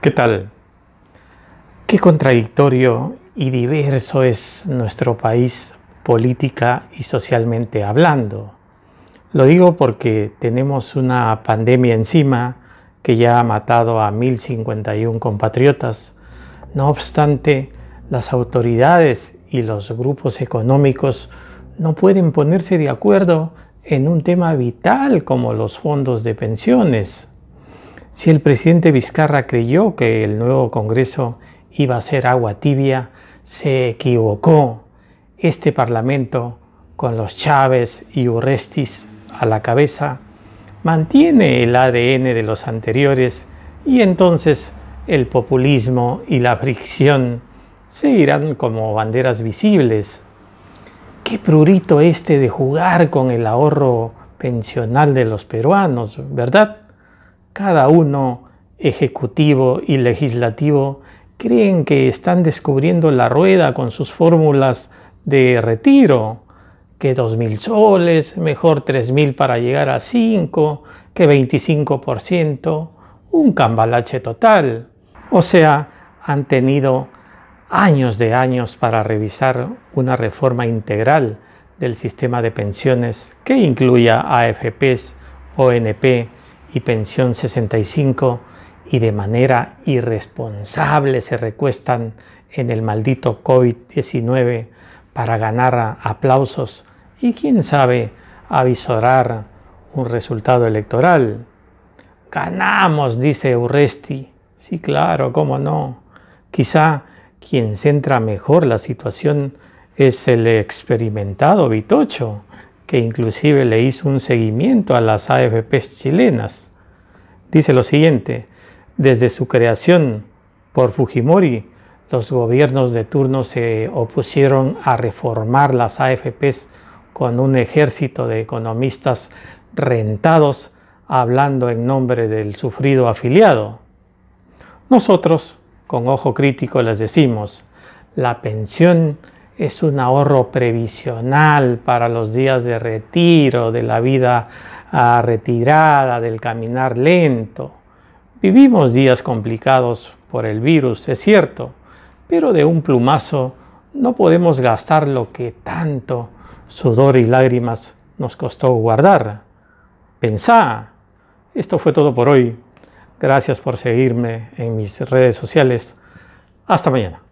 ¿Qué tal? Qué contradictorio y diverso es nuestro país política y socialmente hablando. Lo digo porque tenemos una pandemia encima que ya ha matado a 1051 compatriotas. No obstante, las autoridades y los grupos económicos no pueden ponerse de acuerdo en un tema vital como los fondos de pensiones. Si el presidente Vizcarra creyó que el nuevo Congreso iba a ser agua tibia, se equivocó. Este Parlamento, con los Chávez y Urestis a la cabeza, mantiene el ADN de los anteriores y entonces el populismo y la fricción se irán como banderas visibles qué prurito este de jugar con el ahorro pensional de los peruanos, ¿verdad? Cada uno, ejecutivo y legislativo, creen que están descubriendo la rueda con sus fórmulas de retiro, que dos mil soles, mejor 3.000 mil para llegar a 5, que 25%, un cambalache total. O sea, han tenido años de años para revisar una reforma integral del sistema de pensiones que incluya AFPs, ONP y Pensión 65 y de manera irresponsable se recuestan en el maldito COVID-19 para ganar aplausos y quién sabe avisorar un resultado electoral. Ganamos, dice Urresti. Sí, claro, cómo no. Quizá quien centra mejor la situación es el experimentado Vitocho, que inclusive le hizo un seguimiento a las AFPs chilenas. Dice lo siguiente, desde su creación por Fujimori, los gobiernos de turno se opusieron a reformar las AFPs con un ejército de economistas rentados hablando en nombre del sufrido afiliado. Nosotros, con ojo crítico les decimos, la pensión es un ahorro previsional para los días de retiro, de la vida ah, retirada, del caminar lento. Vivimos días complicados por el virus, es cierto, pero de un plumazo no podemos gastar lo que tanto sudor y lágrimas nos costó guardar. Pensá, esto fue todo por hoy. Gracias por seguirme en mis redes sociales. Hasta mañana.